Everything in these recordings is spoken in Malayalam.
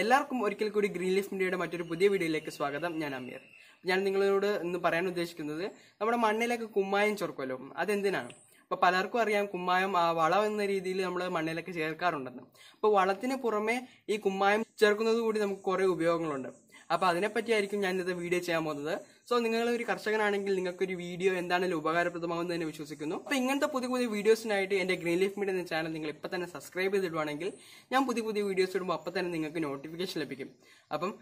എല്ലാവർക്കും ഒരിക്കൽ കൂടി ഗ്രീൻ ലീഫ് മീഡിയയുടെ മറ്റൊരു പുതിയ വീഡിയോയിലേക്ക് സ്വാഗതം ഞാൻ അമീർ ഞാൻ നിങ്ങളോട് ഇന്ന് പറയാൻ ഉദ്ദേശിക്കുന്നത് നമ്മുടെ മണ്ണിലേക്ക് കുമ്മായം ചേർക്കുമല്ലോ അതെന്തിനാണ് അപ്പോൾ പലർക്കും അറിയാം കുമ്മായം വളം എന്ന രീതിയിൽ നമ്മൾ മണ്ണിലേക്ക് ചേർക്കാറുണ്ടെന്ന് അപ്പോൾ വളത്തിന് പുറമെ ഈ കുമ്മായം ചേർക്കുന്നത് കൂടി നമുക്ക് കുറേ ഉപയോഗങ്ങളുണ്ട് അപ്പോൾ അതിനെപ്പറ്റിയായിരിക്കും ഞാനിത് വീഡിയോ ചെയ്യാൻ പോകുന്നത് സോ നിങ്ങൾ ഒരു കർഷകനാണെങ്കിൽ നിങ്ങൾക്കൊരു വീഡിയോ എന്താണെങ്കിലും ഉപകാരപ്രദമാകുമെന്ന് തന്നെ വിശ്വസിക്കുന്നു അപ്പൊ ഇങ്ങനത്തെ പുതിയ പുതിയ വീഡിയോസിനായിട്ട് എന്റെ ഗ്രീൻ ലീഫ് മീഡിയ എന്ന ചാനൽ നിങ്ങൾ ഇപ്പൊ തന്നെ സബ്സ്ക്രൈബ് ചെയ്തിടുവാണെങ്കിൽ ഞാൻ പുതിയ പുതിയ വീഡിയോസ് ഇടുമ്പോൾ അപ്പൊ തന്നെ നിങ്ങൾക്ക് നോട്ടിഫിക്കേഷൻ ലഭിക്കും അപ്പം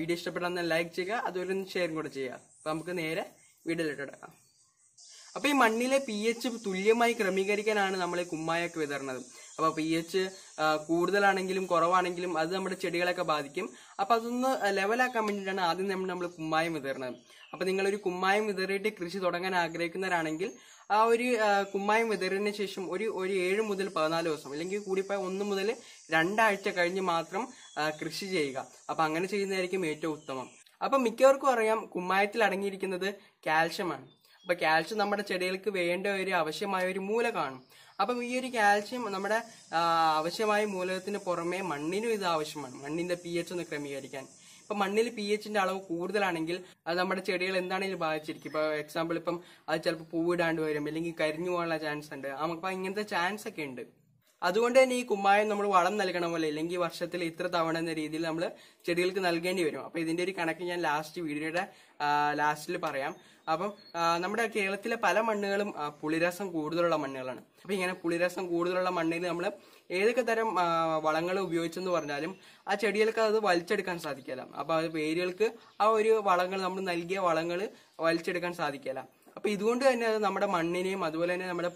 വീഡിയോ ഇഷ്ടപ്പെടാൻ ലൈക്ക് ചെയ്യുക അതുപോലെ ഒന്ന് ഷെയറും കൂടെ ചെയ്യുക അപ്പൊ നമുക്ക് നേരെ വീഡിയോയിലിട്ട് അപ്പൊ ഈ മണ്ണിലെ പി എച്ച് തുല്യമായി ക്രമീകരിക്കാനാണ് നമ്മൾ ഈ കുമ്മായൊക്കെ വിതരണത് അപ്പൊ പി എച്ച് കൂടുതലാണെങ്കിലും കുറവാണെങ്കിലും അത് നമ്മുടെ ചെടികളൊക്കെ ബാധിക്കും അപ്പൊ അതൊന്ന് ലെവലാക്കാൻ വേണ്ടിയിട്ടാണ് ആദ്യം നമ്മൾ നമ്മൾ കുമ്മായം വിതരണത് അപ്പൊ നിങ്ങളൊരു കുമ്മായം വിതറിയിട്ട് കൃഷി തുടങ്ങാൻ ആഗ്രഹിക്കുന്നവരാണെങ്കിൽ ആ ഒരു കുമ്മായം വിതറിന് ശേഷം ഒരു ഒരു ഏഴ് മുതൽ പതിനാല് ദിവസം അല്ലെങ്കിൽ കൂടിപ്പോയ ഒന്ന് മുതൽ രണ്ടാഴ്ച കഴിഞ്ഞ് മാത്രം കൃഷി ചെയ്യുക അപ്പൊ അങ്ങനെ ചെയ്യുന്നതായിരിക്കും ഏറ്റവും ഉത്തമം അപ്പൊ മിക്കവർക്കും അറിയാം കുമ്മായത്തിൽ അടങ്ങിയിരിക്കുന്നത് കാൽഷ്യമാണ് അപ്പൊ കാൽഷ്യം നമ്മുടെ ചെടികൾക്ക് വേണ്ട ഒരു ആവശ്യമായ ഒരു മൂലകമാണ് അപ്പം ഈ ഒരു കാൽഷ്യം നമ്മുടെ ആവശ്യമായ മൂലകത്തിന് പുറമെ മണ്ണിനും ഇത് ആവശ്യമാണ് മണ്ണിന്റെ പി എച്ച് ഒന്ന് ക്രമീകരിക്കാൻ ഇപ്പൊ മണ്ണിൽ പി എച്ചിന്റെ അളവ് കൂടുതലാണെങ്കിൽ അത് നമ്മുടെ ചെടികൾ എന്താണെങ്കിലും ബാധിച്ചിരിക്കും ഇപ്പൊ എക്സാമ്പിൾ ഇപ്പം അത് ചിലപ്പോൾ പൂവിടാണ്ട് വരും അല്ലെങ്കിൽ കരിഞ്ഞു പോകാനുള്ള ചാൻസ് ഉണ്ട് നമുക്ക് ഇങ്ങനത്തെ ചാൻസ് ഒക്കെ ഉണ്ട് അതുകൊണ്ട് തന്നെ ഈ കുമ്മായം നമ്മൾ വളം പോലെ അല്ലെങ്കിൽ വർഷത്തിൽ ഇത്ര തവണ എന്ന രീതിയിൽ നമ്മൾ ചെടികൾക്ക് നൽകേണ്ടി വരും അപ്പൊ ഇതിന്റെ ഒരു കണക്ക് ഞാൻ ലാസ്റ്റ് വീഡിയോയുടെ ലാസ്റ്റിൽ പറയാം അപ്പം നമ്മുടെ കേരളത്തിലെ പല മണ്ണുകളും പുളിരസം കൂടുതലുള്ള മണ്ണുകളാണ് അപ്പൊ ഇങ്ങനെ പുളിരസം കൂടുതലുള്ള മണ്ണിൽ നമ്മൾ ഏതൊക്കെ തരം വളങ്ങൾ ഉപയോഗിച്ചെന്ന് പറഞ്ഞാലും ആ ചെടികൾക്ക് അത് വലിച്ചെടുക്കാൻ സാധിക്കില്ല അപ്പൊ അത് വേരുകൾക്ക് ആ ഒരു വളങ്ങൾ നമ്മൾ നൽകിയ വളങ്ങൾ വലിച്ചെടുക്കാൻ സാധിക്കില്ല അപ്പൊ ഇതുകൊണ്ട് തന്നെ അത് നമ്മുടെ മണ്ണിനെയും അതുപോലെ തന്നെ നമ്മുടെ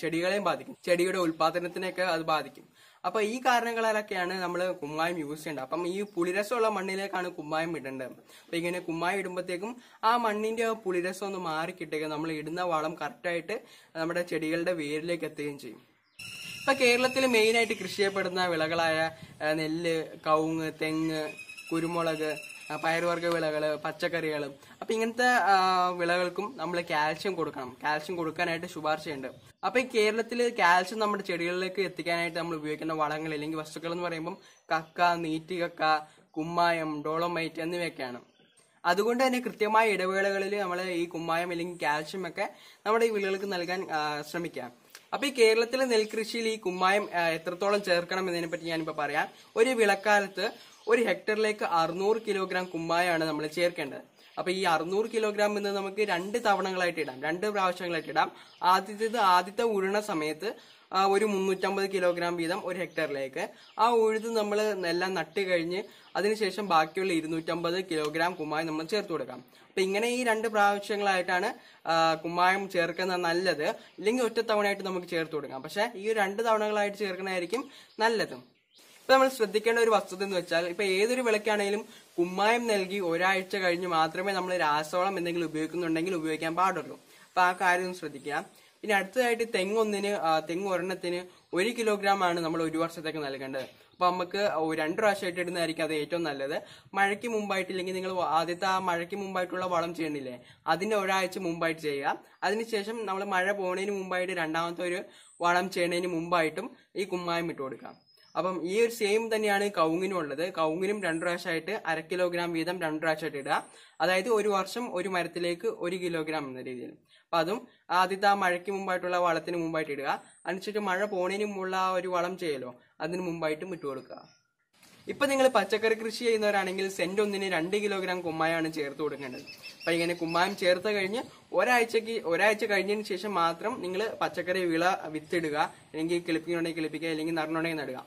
ചെടികളെയും ബാധിക്കും ചെടിയുടെ ഉൽപാദനത്തിനെയൊക്കെ അത് ബാധിക്കും അപ്പൊ ഈ കാരണങ്ങളാലൊക്കെയാണ് നമ്മൾ കുമ്മായം യൂസ് ചെയ്യേണ്ടത് അപ്പം ഈ പുളിരസമുള്ള മണ്ണിലേക്കാണ് കുമ്മായം ഇടേണ്ടത് അപ്പൊ ഇങ്ങനെ കുമ്മായം ഇടുമ്പോഴത്തേക്കും ആ മണ്ണിന്റെ പുളിരസം ഒന്ന് മാറി കിട്ടുക നമ്മൾ ഇടുന്ന വളം കറക്റ്റായിട്ട് നമ്മുടെ ചെടികളുടെ വേരിലേക്ക് എത്തുകയും ചെയ്യും ഇപ്പൊ കേരളത്തിൽ മെയിനായിട്ട് കൃഷി ചെയ്യപ്പെടുന്ന വിളകളായ നെല്ല് കവുങ്ങ് തെങ്ങ് കുരുമുളക് പയറുവർഗ്ഗ വിളകൾ പച്ചക്കറികൾ അപ്പൊ ഇങ്ങനത്തെ വിളകൾക്കും നമ്മൾ കാൽഷ്യം കൊടുക്കണം കാൽഷ്യം കൊടുക്കാനായിട്ട് ശുപാർശയുണ്ട് അപ്പൊ ഈ കേരളത്തിൽ കാൽഷ്യം നമ്മുടെ ചെടികളിലേക്ക് എത്തിക്കാനായിട്ട് നമ്മൾ ഉപയോഗിക്കുന്ന വളങ്ങൾ അല്ലെങ്കിൽ വസ്തുക്കൾ എന്ന് പറയുമ്പോൾ കക്ക നീറ്റ് കക്ക കുമ്മായം ഡോളമൈറ്റ് എന്നിവയൊക്കെയാണ് അതുകൊണ്ട് തന്നെ കൃത്യമായ ഇടവേളകളിൽ നമ്മൾ ഈ കുമ്മായം അല്ലെങ്കിൽ കാൽഷ്യം ഒക്കെ നമ്മുടെ ഈ വിളകൾക്ക് നൽകാൻ ശ്രമിക്കാം അപ്പൊ ഈ കേരളത്തിലെ നെൽകൃഷിയിൽ ഈ കുമ്മായം എത്രത്തോളം ചേർക്കണം എന്നതിനെ പറ്റി ഞാനിപ്പോ പറയാം ഒരു വിളക്കാലത്ത് ഒരു ഹെക്ടറിലേക്ക് അറുന്നൂറ് കിലോഗ്രാം കുമ്മായമാണ് നമ്മൾ ചേർക്കേണ്ടത് അപ്പൊ ഈ അറുന്നൂറ് കിലോഗ്രാം എന്ന് നമുക്ക് രണ്ട് തവണകളായിട്ട് ഇടാം രണ്ട് പ്രാവശ്യങ്ങളായിട്ട് ഇടാം ആദ്യത്തേത് ആദ്യത്തെ ഉഴുണ സമയത്ത് ഒരു മുന്നൂറ്റമ്പത് കിലോഗ്രാം വീതം ഒരു ഹെക്ടറിലേക്ക് ആ ഉഴുത് നമ്മൾ എല്ലാം നട്ട് കഴിഞ്ഞ് അതിനുശേഷം ബാക്കിയുള്ള ഇരുന്നൂറ്റമ്പത് കിലോഗ്രാം കുമ്മായം നമ്മൾ ചേർത്ത് കൊടുക്കാം അപ്പൊ ഇങ്ങനെ ഈ രണ്ട് പ്രാവശ്യങ്ങളായിട്ടാണ് കുമ്മായം ചേർക്കുന്നത് നല്ലത് ഇല്ലെങ്കിൽ ഒറ്റ നമുക്ക് ചേർത്ത് കൊടുക്കാം പക്ഷെ ഈ രണ്ട് തവണകളായിട്ട് ചേർക്കുന്നതായിരിക്കും നല്ലതും ഇപ്പൊ നമ്മൾ ശ്രദ്ധിക്കേണ്ട ഒരു വസ്തുത എന്ന് വെച്ചാൽ ഇപ്പൊ ഏതൊരു വിളക്കാണെങ്കിലും കുമ്മായം നൽകി ഒരാഴ്ച കഴിഞ്ഞ് മാത്രമേ നമ്മൾ രാസവളം എന്തെങ്കിലും ഉപയോഗിക്കുന്നുണ്ടെങ്കിൽ ഉപയോഗിക്കാൻ പാടുള്ളൂ അപ്പൊ ആ കാര്യം ശ്രദ്ധിക്കുക പിന്നെ അടുത്തതായിട്ട് തെങ്ങൊന്നിന് തെങ്ങ് ഒരെണ്ണത്തിന് ഒരു കിലോഗ്രാം ആണ് നമ്മൾ ഒരു വർഷത്തേക്ക് നൽകേണ്ടത് അപ്പൊ നമുക്ക് രണ്ട് പ്രാവശ്യമായിട്ട് ഇടുന്നതായിരിക്കും അത് ഏറ്റവും നല്ലത് മഴയ്ക്ക് മുമ്പായിട്ടില്ലെങ്കിൽ നിങ്ങൾ ആദ്യത്തെ ആ മഴയ്ക്ക് മുമ്പായിട്ടുള്ള വളം ചെയ്യണില്ലേ അതിന്റെ ഒരാഴ്ച മുമ്പായിട്ട് ചെയ്യുക അതിനുശേഷം നമ്മൾ മഴ പോകുന്നതിന് മുമ്പായിട്ട് രണ്ടാമത്തെ ഒരു വളം ചെയ്യണതിന് മുമ്പായിട്ടും ഈ കുമ്മായം ഇട്ട് കൊടുക്കാം അപ്പം ഈ ഒരു സെയിം തന്നെയാണ് കൗങ്ങിനും ഉള്ളത് കൗങ്ങിനും രണ്ട് പ്രാവശ്യമായിട്ട് അര കിലോഗ്രാം വീതം രണ്ട് പ്രാവശ്യമായിട്ട് ഇടുക അതായത് ഒരു വർഷം ഒരു മരത്തിലേക്ക് ഒരു കിലോഗ്രാം എന്ന രീതിയിൽ അപ്പം അതും ആദ്യത്തെ ആ മഴയ്ക്ക് മുമ്പായിട്ടുള്ള വളത്തിന് മുമ്പായിട്ട് ഇടുക അതിനുശേഷം മഴ പോണേനും മുമ്പുള്ള ആ ഒരു വളം ചെയ്യലോ അതിന് മുമ്പായിട്ടും വിട്ടു കൊടുക്കുക ഇപ്പം നിങ്ങൾ പച്ചക്കറി കൃഷി ചെയ്യുന്നവരാണെങ്കിൽ സെന്റ് ഒന്നിന് രണ്ട് കിലോഗ്രാം കുമ്മായാണ് ചേർത്ത് കൊടുക്കേണ്ടത് അപ്പം ഇങ്ങനെ കുമ്മായം ചേർത്ത് കഴിഞ്ഞ് ഒരാഴ്ചക്ക് ഒരാഴ്ച കഴിഞ്ഞതിന് ശേഷം മാത്രം നിങ്ങൾ പച്ചക്കറി വിള വിത്തിടുക അല്ലെങ്കിൽ കിളിപ്പിക്കുന്നുണ്ടെങ്കിൽ കിളിപ്പിക്കുക അല്ലെങ്കിൽ നടണമെങ്കിൽ നടുക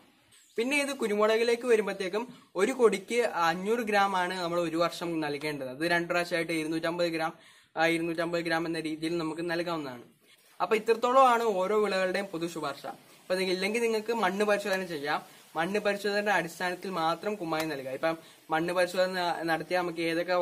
പിന്നെ ഇത് കുരുമുളകിലേക്ക് വരുമ്പോഴത്തേക്കും ഒരു കൊടിക്ക് അഞ്ഞൂറ് ഗ്രാം ആണ് നമ്മൾ ഒരു വർഷം നൽകേണ്ടത് അത് രണ്ട് പ്രാവശ്യമായിട്ട് ഇരുന്നൂറ്റമ്പത് ഗ്രാം ഇരുന്നൂറ്റമ്പത് ഗ്രാം എന്ന രീതിയിൽ നമുക്ക് നൽകാവുന്നതാണ് അപ്പൊ ഇത്രത്തോളമാണ് ഓരോ വിളകളുടെയും പൊതു ശുപാർശ അപ്പൊ ഇല്ലെങ്കിൽ നിങ്ങൾക്ക് മണ്ണ് പരിശോധന ചെയ്യാം മണ്ണ് പരിശോധനയുടെ അടിസ്ഥാനത്തിൽ മാത്രം കുമ്മായി നൽകുക ഇപ്പൊ മണ്ണ് പരിശോധന നടത്തിയാൽ നമുക്ക് ഏതൊക്കെ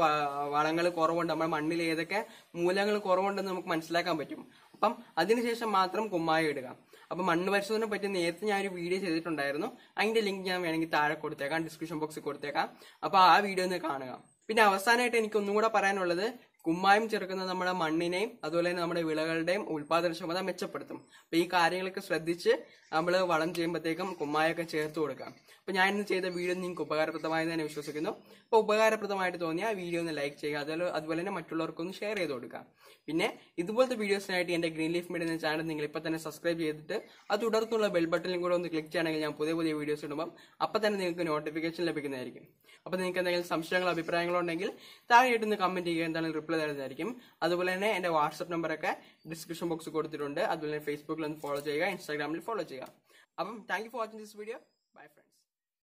വളങ്ങൾ കുറവുണ്ട് നമ്മുടെ മണ്ണിൽ ഏതൊക്കെ മൂലങ്ങൾ കുറവുണ്ടെന്ന് നമുക്ക് മനസ്സിലാക്കാൻ പറ്റും അപ്പം അതിനുശേഷം മാത്രം കുമ്മായി ഇടുക അപ്പൊ മണ്ണ് പരിശോധന പറ്റി നേരത്തെ ഞാൻ ഒരു വീഡിയോ ചെയ്തിട്ടുണ്ടായിരുന്നു അതിന്റെ ലിങ്ക് ഞാൻ വേണമെങ്കിൽ താഴെ കൊടുത്തേക്കാം ഡിസ്ക്രിപ്ഷൻ ബോക്സിൽ കൊടുത്തേക്കാം അപ്പൊ ആ വീഡിയോ ഒന്ന് കാണുക പിന്നെ അവസാനമായിട്ട് എനിക്ക് ഒന്നും കൂടെ പറയാനുള്ളത് കുമ്മായം ചേർക്കുന്നത് നമ്മുടെ മണ്ണിനെയും അതുപോലെ തന്നെ നമ്മുടെ വിളകളുടെയും ഉൽപാദനക്ഷമത മെച്ചപ്പെടുത്തും അപ്പൊ ഈ കാര്യങ്ങളൊക്കെ ശ്രദ്ധിച്ച് നമ്മൾ വളം ചെയ്യുമ്പോഴത്തേക്കും കുമ്മായൊക്കെ ചേർത്ത് കൊടുക്കാം അപ്പൊ ഞാൻ ഇന്ന് ചെയ്ത വീഡിയോ നിങ്ങൾക്ക് ഉപകാരപ്രദമായി തന്നെ വിശ്വസിക്കുന്നു അപ്പൊ ഉപകാരപ്രദമായിട്ട് തോന്നിയാൽ വീഡിയോ ഒന്ന് ലൈക്ക് ചെയ്യുക അതുപോലെ അതുപോലെ തന്നെ മറ്റുള്ളവർക്കൊന്ന് ഷെയർ ചെയ്ത് കൊടുക്കുക പിന്നെ ഇതുപോലത്തെ വീഡിയോസിനായിട്ട് എന്റെ ഗ്രീൻ ലീഫ് മീഡിയ എന്ന ചാനൽ നിങ്ങൾ ഇപ്പൊ തന്നെ സബ്സ്ക്രൈബ് ചെയ്തിട്ട് അത് തുടർന്നുള്ള ബെൽ ബട്ടണിലും കൂടെ ഒന്ന് ക്ലിക്ക് ചെയ്യണമെങ്കിൽ ഞാൻ പുതിയ പുതിയ വീഡിയോസ് ഇടുമ്പോൾ അപ്പൊ തന്നെ നിങ്ങൾക്ക് നോട്ടിഫിക്കേഷൻ ലഭിക്കുന്നതായിരിക്കും അപ്പോൾ നിങ്ങൾക്ക് എന്തെങ്കിലും സംശയങ്ങളോ അഭിപ്രായങ്ങളോ ഉണ്ടെങ്കിൽ താഴെയായിട്ട് ഒന്ന് കമന്റ് ചെയ്യുക എന്താണ് റിപ്ലൈ റിപ്ലൈ അതുപോലെ തന്നെ എന്റെ വാട്സ്ആപ്പ് ഒക്കെ ഡിസ്ക്രിപ്ഷൻ ബോക്സ് കൊടുത്തിട്ടുണ്ട് അതുപോലെ തന്നെ ഫേസ്ബുക്കിൽ ഒന്ന് ഫോളോ ചെയ്യുക ഇൻസ്റ്റാഗ്രാമിൽ ഫോളോ ചെയ്യുക അപ്പം thank you for watching this video bye friends